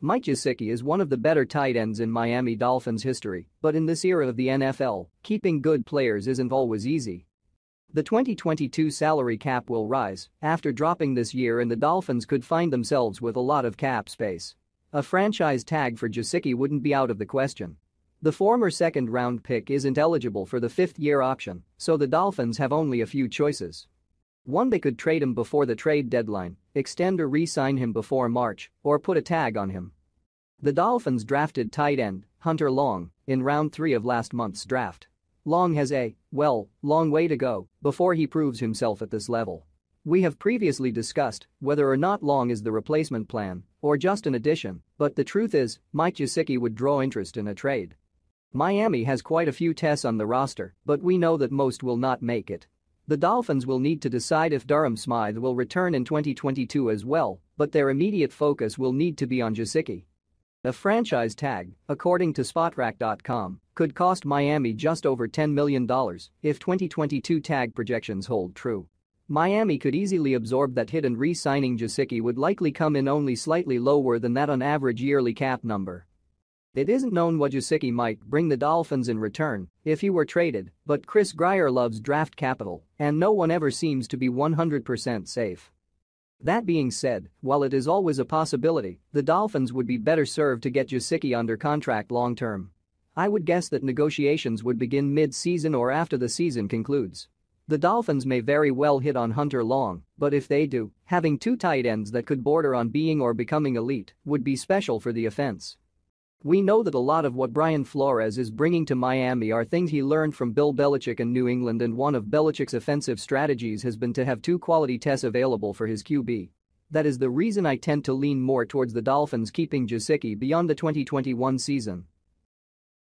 Mike Gesicki is one of the better tight ends in Miami Dolphins history, but in this era of the NFL, keeping good players isn't always easy. The 2022 salary cap will rise after dropping this year and the Dolphins could find themselves with a lot of cap space. A franchise tag for Jasicki wouldn't be out of the question. The former second-round pick isn't eligible for the fifth-year option, so the Dolphins have only a few choices. One, they could trade him before the trade deadline, extend or re-sign him before March, or put a tag on him. The Dolphins drafted tight end Hunter Long in round three of last month's draft. Long has a, well, long way to go before he proves himself at this level. We have previously discussed whether or not Long is the replacement plan or just an addition, but the truth is, Mike Gesicki would draw interest in a trade. Miami has quite a few tests on the roster, but we know that most will not make it. The Dolphins will need to decide if Durham Smythe will return in 2022 as well, but their immediate focus will need to be on Jasicki. A franchise tag, according to Spotrac.com, could cost Miami just over $10 million if 2022 tag projections hold true. Miami could easily absorb that hit and re-signing Jasicki would likely come in only slightly lower than that on average yearly cap number. It isn't known what Usicki might bring the Dolphins in return if he were traded, but Chris Greyer loves draft capital, and no one ever seems to be 100% safe. That being said, while it is always a possibility, the Dolphins would be better served to get Jusicki under contract long term. I would guess that negotiations would begin mid season or after the season concludes. The Dolphins may very well hit on Hunter Long, but if they do, having two tight ends that could border on being or becoming elite would be special for the offense. We know that a lot of what Brian Flores is bringing to Miami are things he learned from Bill Belichick in New England and one of Belichick's offensive strategies has been to have two quality tests available for his QB. That is the reason I tend to lean more towards the Dolphins keeping Jasicki beyond the 2021 season.